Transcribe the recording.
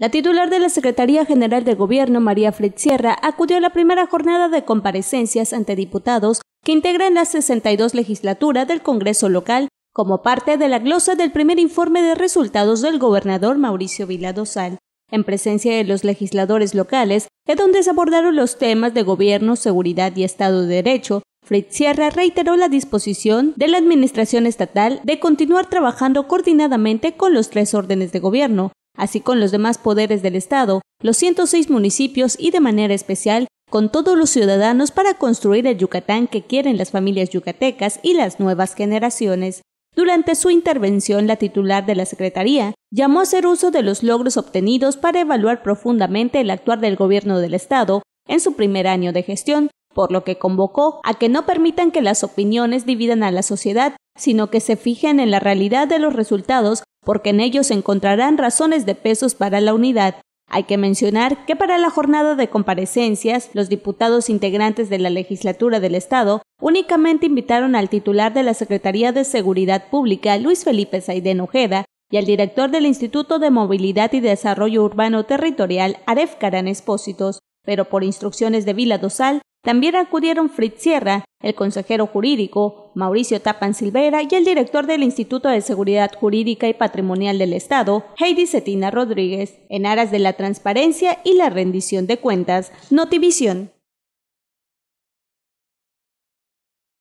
La titular de la Secretaría General de Gobierno, María Sierra, acudió a la primera jornada de comparecencias ante diputados que integran la 62 legislatura del Congreso local como parte de la glosa del primer informe de resultados del gobernador Mauricio Viladosal. En presencia de los legisladores locales, en donde se abordaron los temas de gobierno, seguridad y Estado de Derecho, Fritz Sierra reiteró la disposición de la Administración Estatal de continuar trabajando coordinadamente con los tres órdenes de gobierno así con los demás poderes del Estado, los 106 municipios y de manera especial con todos los ciudadanos para construir el Yucatán que quieren las familias yucatecas y las nuevas generaciones. Durante su intervención, la titular de la Secretaría llamó a hacer uso de los logros obtenidos para evaluar profundamente el actuar del Gobierno del Estado en su primer año de gestión, por lo que convocó a que no permitan que las opiniones dividan a la sociedad, sino que se fijen en la realidad de los resultados porque en ellos encontrarán razones de pesos para la unidad. Hay que mencionar que para la jornada de comparecencias, los diputados integrantes de la legislatura del Estado únicamente invitaron al titular de la Secretaría de Seguridad Pública, Luis Felipe Saidén Ojeda, y al director del Instituto de Movilidad y Desarrollo Urbano Territorial, Aref Karan Espósitos, pero por instrucciones de Vila Dosal, también acudieron Fritz Sierra, el consejero jurídico, Mauricio Tapan Silvera y el director del Instituto de Seguridad Jurídica y Patrimonial del Estado, Heidi Cetina Rodríguez, en aras de la transparencia y la rendición de cuentas. Notivisión.